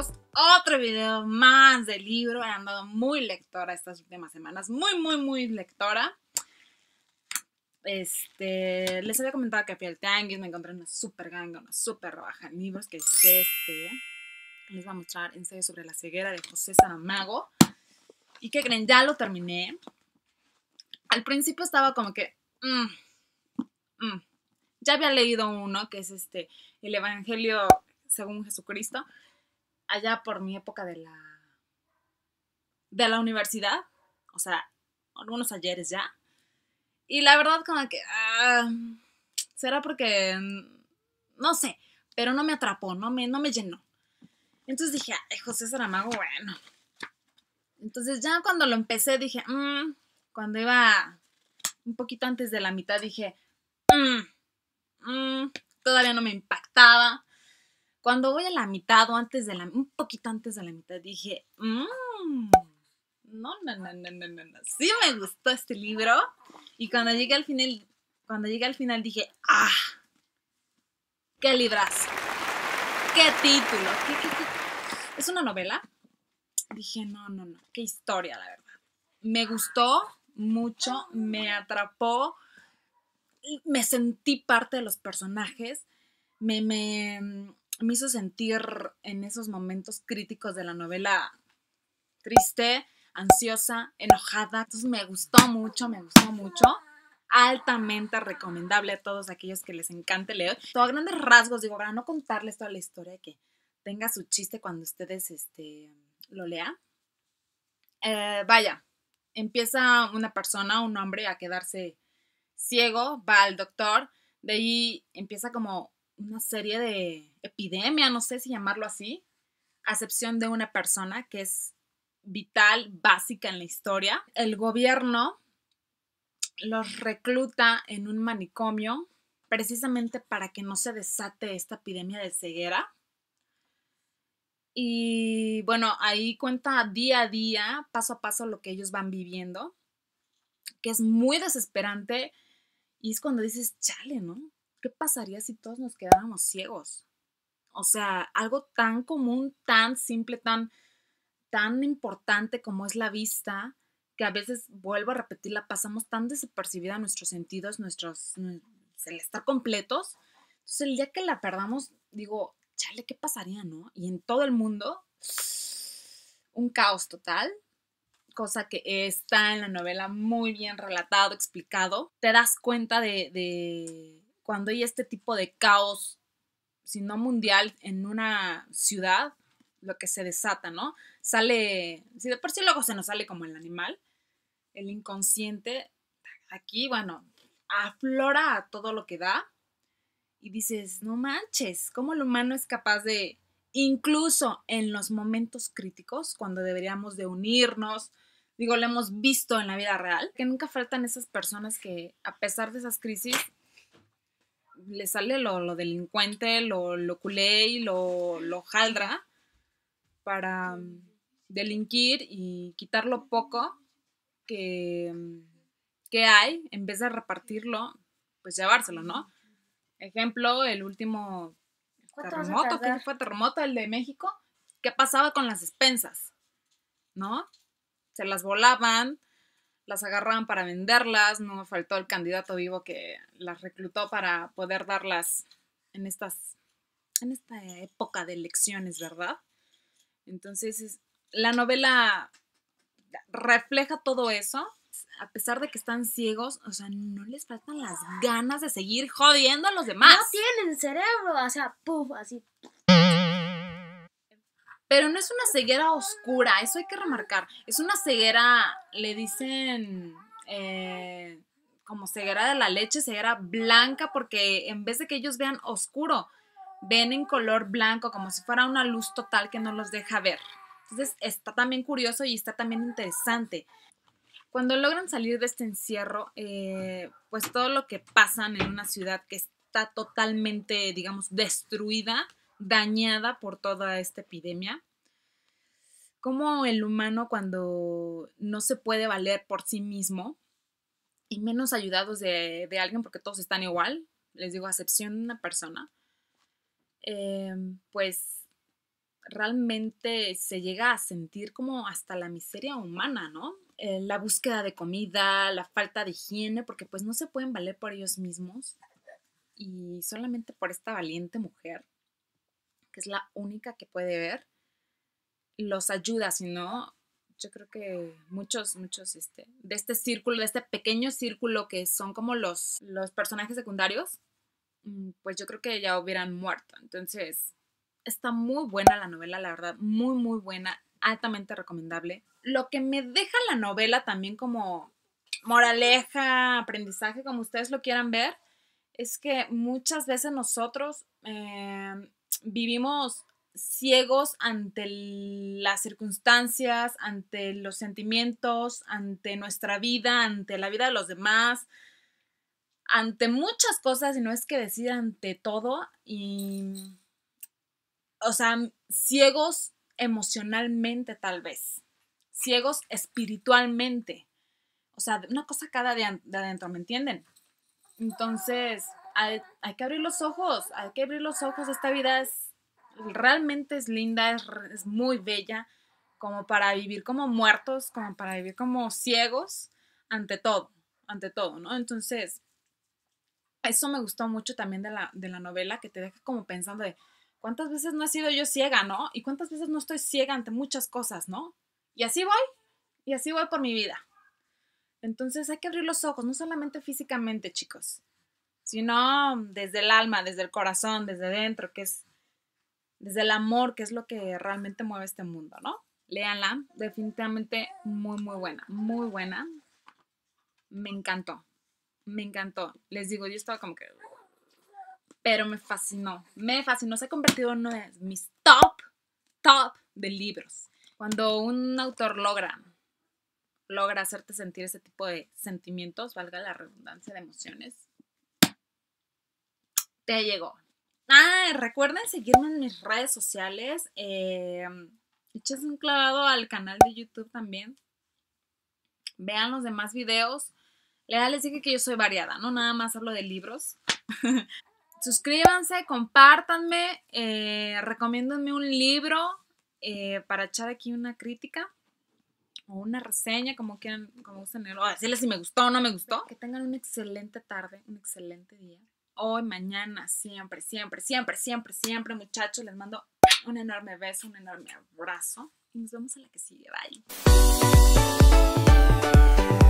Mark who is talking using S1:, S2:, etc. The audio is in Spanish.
S1: otro video más de libro. He andado muy lectora estas últimas semanas, muy, muy, muy lectora. Este, les había comentado que fui al me encontré una super ganga, una super rebaja en libros, que es este. Les voy a mostrar ensayo sobre la ceguera de José Saramago. Y que creen, ya lo terminé. Al principio estaba como que, mm, mm". ya había leído uno, que es este, el Evangelio según Jesucristo, allá por mi época de la, de la universidad, o sea, algunos ayeres ya. Y la verdad como que, ah, será porque, no sé, pero no me atrapó, no me, no me llenó. Entonces dije, Ay, José Saramago, bueno. Entonces ya cuando lo empecé dije, mm", cuando iba un poquito antes de la mitad dije, mm, mm", todavía no me impactaba. Cuando voy a la mitad o antes de la, un poquito antes de la mitad, dije, mmm, no, no, no, no, no, no, no, sí me gustó este libro. Y cuando llegué al final, cuando llegué al final dije, ah, qué librazo, qué título, es una novela. Dije, no, no, no, qué historia, la verdad. Me gustó mucho, me atrapó, me sentí parte de los personajes, me, me, me hizo sentir en esos momentos críticos de la novela triste, ansiosa, enojada. Entonces me gustó mucho, me gustó mucho. Altamente recomendable a todos aquellos que les encante leer. Todo a grandes rasgos, digo, para no contarles toda la historia que tenga su chiste cuando ustedes este, lo lean. Eh, vaya, empieza una persona, un hombre, a quedarse ciego, va al doctor, de ahí empieza como una serie de epidemia, no sé si llamarlo así, a excepción de una persona que es vital, básica en la historia. El gobierno los recluta en un manicomio precisamente para que no se desate esta epidemia de ceguera. Y bueno, ahí cuenta día a día, paso a paso, lo que ellos van viviendo, que es muy desesperante. Y es cuando dices, chale, ¿no? ¿qué pasaría si todos nos quedáramos ciegos? O sea, algo tan común, tan simple, tan, tan importante como es la vista, que a veces, vuelvo a repetir, la pasamos tan desapercibida nuestros sentidos, nuestros, el estar completos. Entonces, el día que la perdamos, digo, chale, ¿qué pasaría, no? Y en todo el mundo, un caos total, cosa que está en la novela muy bien relatado, explicado. Te das cuenta de cuando hay este tipo de caos, si no mundial, en una ciudad, lo que se desata, ¿no? Sale, si de por sí luego se nos sale como el animal, el inconsciente, aquí, bueno, aflora a todo lo que da y dices, no manches, ¿cómo el humano es capaz de, incluso en los momentos críticos, cuando deberíamos de unirnos, digo, lo hemos visto en la vida real, que nunca faltan esas personas que a pesar de esas crisis le sale lo, delincuente, lo, lo culé y lo, lo jaldra para mm, delinquir y quitar lo poco mm, que, hay, en vez de repartirlo, pues llevárselo, ¿no? Ejemplo, el último terremoto, que fue terremoto, el de México, ¿qué pasaba con las expensas? ¿No? Se las volaban, las agarraban para venderlas, no faltó el candidato vivo que las reclutó para poder darlas en estas en esta época de elecciones, ¿verdad? Entonces, la novela refleja todo eso, a pesar de que están ciegos, o sea, no les faltan las ganas de seguir jodiendo a los demás. No tienen cerebro, o sea, puff, así. Pero no es una ceguera oscura, eso hay que remarcar. Es una ceguera, le dicen eh, como ceguera de la leche, ceguera blanca, porque en vez de que ellos vean oscuro, ven en color blanco, como si fuera una luz total que no los deja ver. Entonces está también curioso y está también interesante. Cuando logran salir de este encierro, eh, pues todo lo que pasan en una ciudad que está totalmente, digamos, destruida, dañada por toda esta epidemia. Como el humano cuando no se puede valer por sí mismo y menos ayudados de, alguien porque todos están igual, les digo, a excepción de una persona, em, pues realmente se llega a sentir como hasta la miseria humana, ¿no? Eh, la búsqueda de comida, la falta de higiene, porque pues no se pueden valer por ellos mismos. Y solamente por esta valiente mujer que es la única que puede ver, los ayuda, si no, yo creo que muchos, muchos, este, de este círculo, de este pequeño círculo que son como los, los personajes secundarios, mm, pues yo creo que ya hubieran muerto. Entonces, está muy buena la novela, la verdad, muy, muy buena, altamente recomendable. Lo que me deja la novela también como moraleja, aprendizaje, como ustedes lo quieran ver, es que muchas veces nosotros em, vivimos ciegos ante las circunstancias, ante los sentimientos, ante nuestra vida, ante la vida de los demás, ante muchas cosas, y no es que decir ante todo, y, o sea, ciegos emocionalmente tal vez, ciegos espiritualmente, o sea, una cosa cada de, de adentro, ¿me entienden? Entonces, hay, que abrir los ojos, hay que abrir los ojos. Esta vida es realmente es linda, es, muy bella, como para vivir como muertos, como para vivir como ciegos, ante todo, ante todo, ¿no? Entonces, eso me gustó mucho también de la, de la novela, que te deja como pensando de cuántas veces no he sido yo ciega, ¿no? Y cuántas veces no estoy ciega ante muchas cosas, ¿no? Y así voy, y así voy por mi vida. Entonces hay que abrir los ojos, no solamente físicamente, chicos, sino desde el alma, desde el corazón, desde dentro, que es desde el amor, que es lo que realmente mueve este mundo, ¿no? Léanla, definitivamente muy, muy buena, muy buena. Me encantó, me encantó. Les digo, yo estaba como que... Pero me fascinó, me fascinó, se ha convertido en uno de mis top, top de libros. Cuando un autor logra logra hacerte sentir ese tipo de sentimientos, valga la redundancia de emociones, te llegó. Ah, recuerden seguirme en mis redes sociales. Eh, un clavado al canal de YouTube también. Vean los demás videos. Ya les dije que yo soy variada, no nada más hablo de libros. Suscríbanse, compártanme, eh, un libro eh, para echar aquí una crítica o una reseña, como quieran, como gusten. O ah, decirles si me gustó o no me gustó. Que tengan una excelente tarde, un excelente día hoy, mañana, siempre, siempre, siempre, siempre, siempre, muchachos. Les mando un enorme beso, un enorme abrazo y nos vemos en la que sigue. Bye.